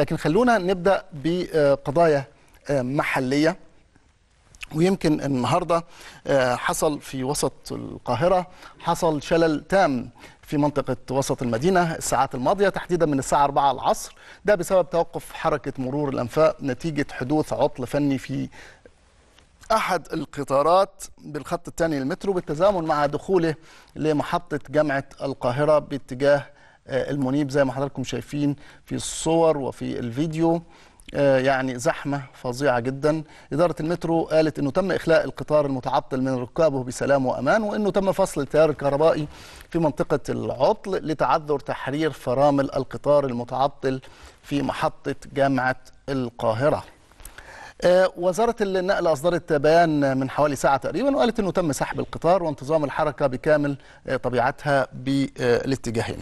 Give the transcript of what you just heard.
لكن خلونا نبدا بقضايا آه، محليه ويمكن النهارده آه، حصل في وسط القاهره حصل شلل تام في منطقة وسط المدينة الساعات الماضية تحديدا من الساعة 4 العصر ده بسبب توقف حركة مرور الأنفاق نتيجة حدوث عطل فني في أحد القطارات بالخط الثاني للمترو بالتزامن مع دخوله لمحطة جامعة القاهرة باتجاه آه، المنيب زي ما حضراتكم شايفين في الصور وفي الفيديو آه، يعني زحمة فظيعة جدا إدارة المترو قالت أنه تم إخلاء القطار المتعطل من ركابه بسلام وأمان وأنه تم فصل التيار الكهربائي في منطقة العطل لتعذر تحرير فرامل القطار المتعطل في محطة جامعة القاهرة آه، وزارة النقل أصدرت بيان من حوالي ساعة تقريبا وقالت أنه تم سحب القطار وانتظام الحركة بكامل طبيعتها بالاتجاهين